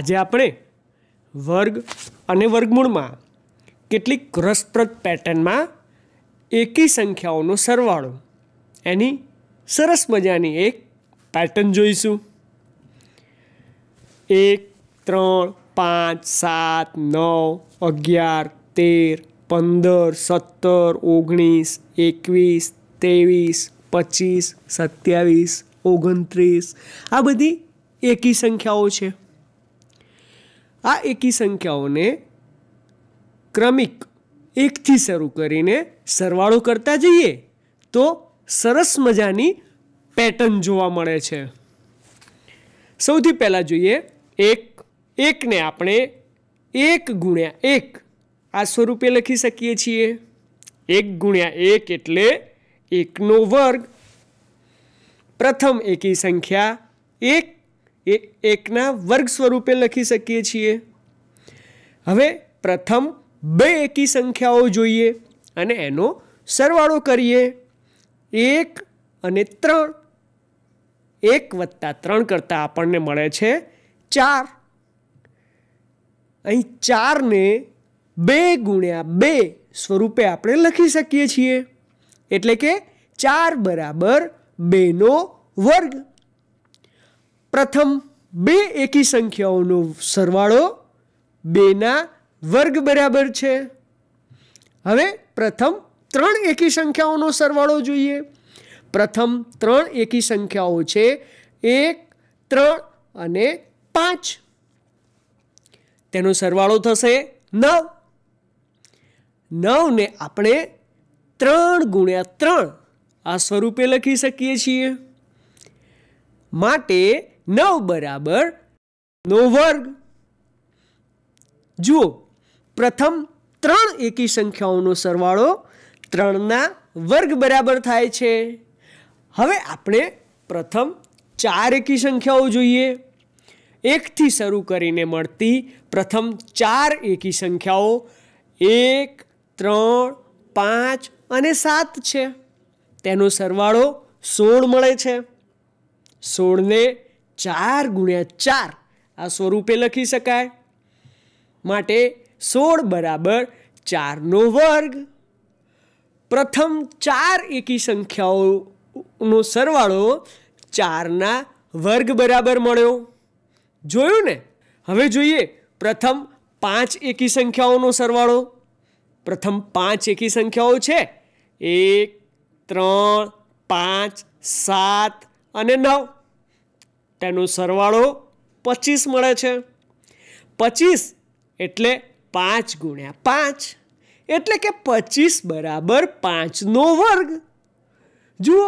આજે આપણે વર્ગ અને વર્ગમૂળમાં કેટલીક રસપ્રદ પેટર્નમાં એકી સંખ્યાઓનો સરવાળો એની સરસ મજાની એક પેટર્ન જોઈશું એક ત્રણ પાંચ સાત નવ અગિયાર તેર પંદર સત્તર ઓગણીસ એકવીસ ત્રેવીસ પચીસ સત્યાવીસ ઓગણત્રીસ આ બધી એકી સંખ્યાઓ છે આ એકી સંખ્યાઓને ક્રમિક એકથી શરૂ કરીને સરવાળો કરતા જઈએ તો સરસ મજાની પેટર્ન જોવા મળે છે સૌથી પહેલાં જોઈએ એક એકને આપણે એક ગુણ્યા એક આ સ્વરૂપે લખી શકીએ છીએ એક ગુણ્યા એક એટલે એકનો વર્ગ પ્રથમ એકી સંખ્યા એક એ એકના વર્ગ સ્વરૂપે લખી શકીએ છીએ હવે પ્રથમ બે એકી સંખ્યાઓ જોઈએ અને એનો સરવાળો કરીએ એક અને ત્રણ એક વત્તા ત્રણ કરતાં આપણને મળે છે ચાર અહીં ચારને બે ગુણ્યા બે સ્વરૂપે આપણે લખી શકીએ છીએ એટલે કે ચાર બરાબર બેનો વર્ગ પ્રથમ બે એકી સંખ્યાઓનો સરવાળો બેના વર્ગ બરાબર છે હવે પ્રથમ ત્રણ એકી સંખ્યાઓનો સરવાળો જોઈએ પ્રથમ ત્રણ એકી સંખ્યાઓ છે એક ત્રણ અને પાંચ તેનો સરવાળો થશે નવ નવને આપણે ત્રણ ગુણ્યા ત્રણ આ સ્વરૂપે લખી શકીએ છીએ માટે નવ બરાબર નો વર્ગ જુઓ પ્રથમ ત્રણ એકી સંખ્યાઓનો સરવાળો ત્રણના વર્ગ બરાબર થાય છે હવે આપણે પ્રથમ ચાર એકી સંખ્યાઓ જોઈએ એકથી શરૂ કરીને મળતી પ્રથમ ચાર એકી સંખ્યાઓ એક ત્રણ પાંચ અને સાત છે તેનો સરવાળો સોળ મળે છે સોળને ચાર ગુણ્યા ચાર આ સ્વરૂપે લખી શકાય માટે સોળ બરાબર ચારનો વર્ગ પ્રથમ ચાર એકી સંખ્યાઓનો સરવાળો ચારના વર્ગ બરાબર મળ્યો જોયું ને હવે જોઈએ પ્રથમ પાંચ એકી સંખ્યાઓનો સરવાળો પ્રથમ પાંચ એકી સંખ્યાઓ છે એક ત્રણ પાંચ સાત અને નવ તેનો સરવાળો પચીસ મળે છે પચીસ એટલે પાંચ ગુણ્યા પાંચ એટલે કે પચીસ બરાબર પાંચનો વર્ગ જુઓ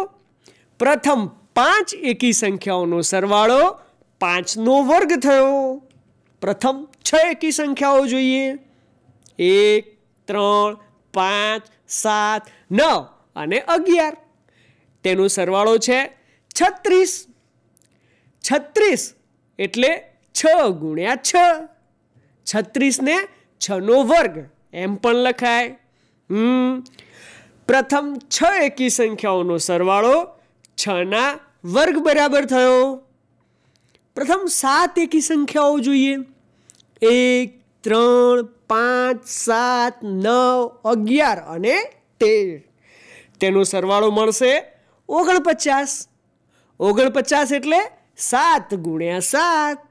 પ્રથમ પાંચ એકી સંખ્યાઓનો સરવાળો પાંચનો વર્ગ થયો પ્રથમ છ એકી સંખ્યાઓ જોઈએ એક ત્રણ પાંચ સાત નવ અને અગિયાર તેનો સરવાળો છે છત્રીસ છત્રીસ એટલે છ ગુણ્યા છ છત્રીસને છનો વર્ગ એમ પણ લખાય હમ પ્રથમ છ એકી સંખ્યાઓનો સરવાળો છના વર્ગ બરાબર થયો પ્રથમ સાત એકી સંખ્યાઓ જોઈએ એક ત્રણ પાંચ સાત નવ અગિયાર અને તેર તેનો સરવાળો મળશે ઓગણપચાસ ઓગણપચાસ એટલે સાત ગુણ્યા સાત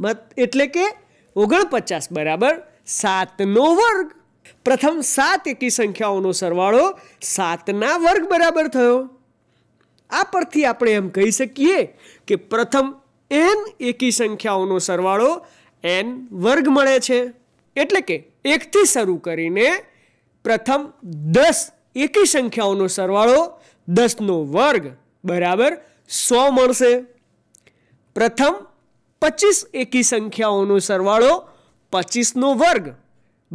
મત એટલે કે ઓગણપચાસ બરાબર સાતનો વર્ગ પ્રથમ સાત એકી સંખ્યાઓનો સરવાળો સાતના વર્ગ બરાબર થયો આ પરથી આપણે એમ કહી શકીએ કે પ્રથમ એન એકી સંખ્યાઓનો સરવાળો એન વર્ગ મળે છે એટલે કે એકથી શરૂ કરીને પ્રથમ દસ એકી સંખ્યાઓનો સરવાળો દસનો વર્ગ બરાબર સો મળશે પ્રથમ પચીસ એકી સંખ્યાઓનો સરવાળો પચીસનો વર્ગ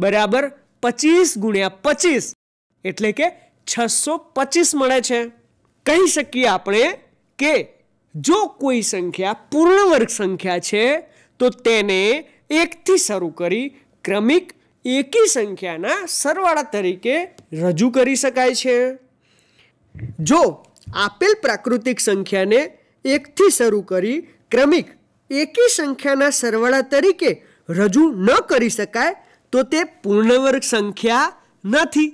બરાબર પચીસ ગુણ્યા પચીસ એટલે કે છસો પચીસ મળે છે કહી શકીએ આપણે કે જો કોઈ સંખ્યા પૂર્ણ વર્ગ સંખ્યા છે તો તેને એકથી શરૂ કરી ક્રમિક એકી સંખ્યાના સરવાળા તરીકે રજૂ કરી શકાય છે જો આપેલ પ્રાકૃતિક સંખ્યાને એકથી શરૂ કરી ક્રમિક એકી સંખ્યાના સરવાળા તરીકે રજૂ ન કરી શકાય તો તે પૂર્ણવર્ગ સંખ્યા નથી